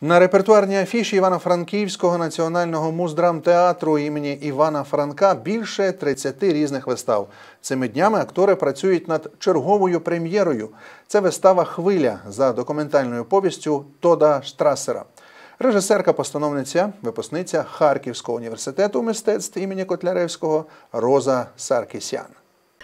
На репертуарній афіші Івано-Франківського національного муздрамтеатру імені Івана Франка більше 30 різних вистав. Цими днями актори працюють над черговою прем'єрою. Це вистава Хвиля за документальною повістю Тода Штрасера. Режисерка-постановниця, випускниця Харківського університету мистецтв імені Котляревського Роза Саркісян.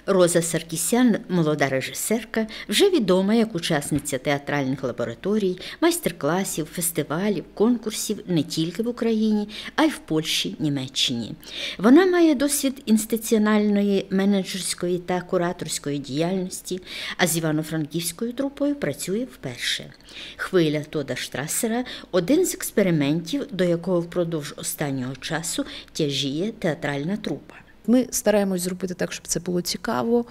Роза Саркісян, молода режисерка, вже відома як учасниця театральних лабораторій, майстер-класів, фестивалів, конкурсів не тільки в Україні, а й в Польщі, Німеччині. Вона має досвід інституціональної менеджерської та кураторської діяльності, а з івано-франківською трупою працює вперше. Хвиля Тода Штрасера один з експериментів, до якого впродовж останнього часу тяжіє театральна трупа. Ми стараємось зробити так, щоб це було цікаво,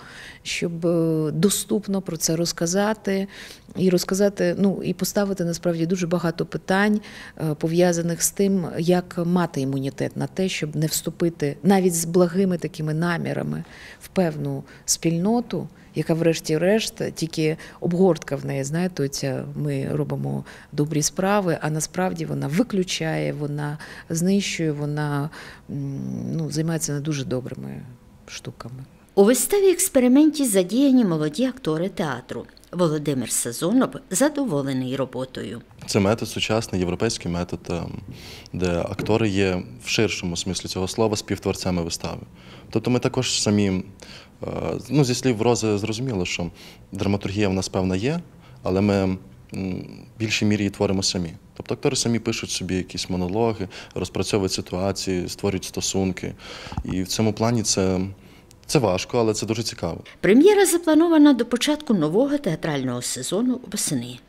щоб е, доступно про це розказати, і розказати, ну і поставити насправді дуже багато питань, е, пов'язаних з тим, як мати імунітет на те, щоб не вступити навіть з благими такими намірами в певну спільноту, яка, врешті-решт, тільки обгортка в неї, знаєте, оця ми робимо добрі справи, а насправді вона виключає, вона знищує, вона ну, займається не дуже добрими штуками. У виставі експерименті задіяні молоді актори театру. Володимир Сазонов задоволений роботою. Це метод сучасний європейський метод, ем, де актори є в ширшому смислі цього слова співтворцями вистави. Тобто ми також самі, е, ну зі слів Рози, зрозуміло, що драматургія в нас певна є, але ми в більшій мірі її творимо самі. Тобто актори самі пишуть собі якісь монологи, розпрацьовують ситуації, створюють стосунки. І в цьому плані це це важко, але це дуже цікаво. Прем'єра запланована до початку нового театрального сезону восени.